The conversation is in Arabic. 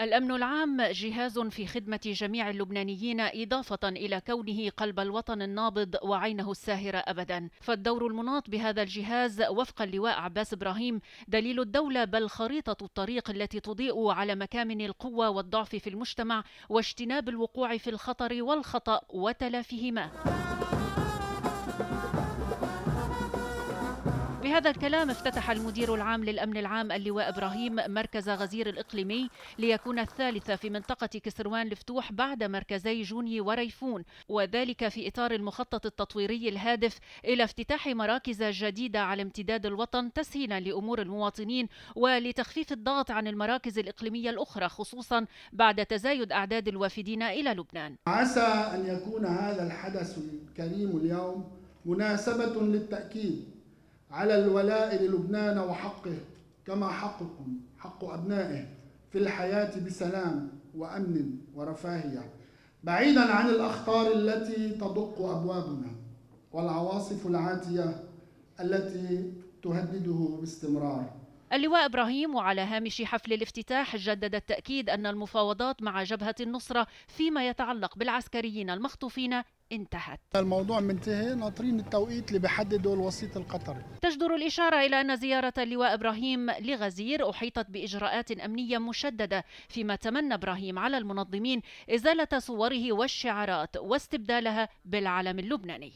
الأمن العام جهاز في خدمة جميع اللبنانيين إضافة إلى كونه قلب الوطن النابض وعينه الساهرة أبدا فالدور المناط بهذا الجهاز وفق اللواء عباس إبراهيم دليل الدولة بل خريطة الطريق التي تضيء على مكامن القوة والضعف في المجتمع واجتناب الوقوع في الخطر والخطأ وتلافهما وبهذا الكلام افتتح المدير العام للأمن العام اللواء إبراهيم مركز غزير الإقليمي ليكون الثالث في منطقة كسروان الفتوح بعد مركزي جوني وريفون وذلك في إطار المخطط التطويري الهادف إلى افتتاح مراكز جديدة على امتداد الوطن تسهيلا لأمور المواطنين ولتخفيف الضغط عن المراكز الإقليمية الأخرى خصوصا بعد تزايد أعداد الوافدين إلى لبنان عسى أن يكون هذا الحدث الكريم اليوم مناسبة للتأكيد على الولاء للبنان وحقه كما حقكم حق أبنائه في الحياة بسلام وأمن ورفاهية بعيدا عن الأخطار التي تدق أبوابنا والعواصف العاتية التي تهدده باستمرار اللواء ابراهيم وعلى هامش حفل الافتتاح جدد التاكيد ان المفاوضات مع جبهه النصره فيما يتعلق بالعسكريين المخطوفين انتهت الموضوع منتهي ناطرين التوقيت اللي بيحدده الوسيط القطري تجدر الإشارة إلى أن زيارة اللواء إبراهيم لغزير أحيطت بإجراءات أمنية مشددة فيما تمنى إبراهيم على المنظمين إزالة صوره والشعارات واستبدالها بالعلم اللبناني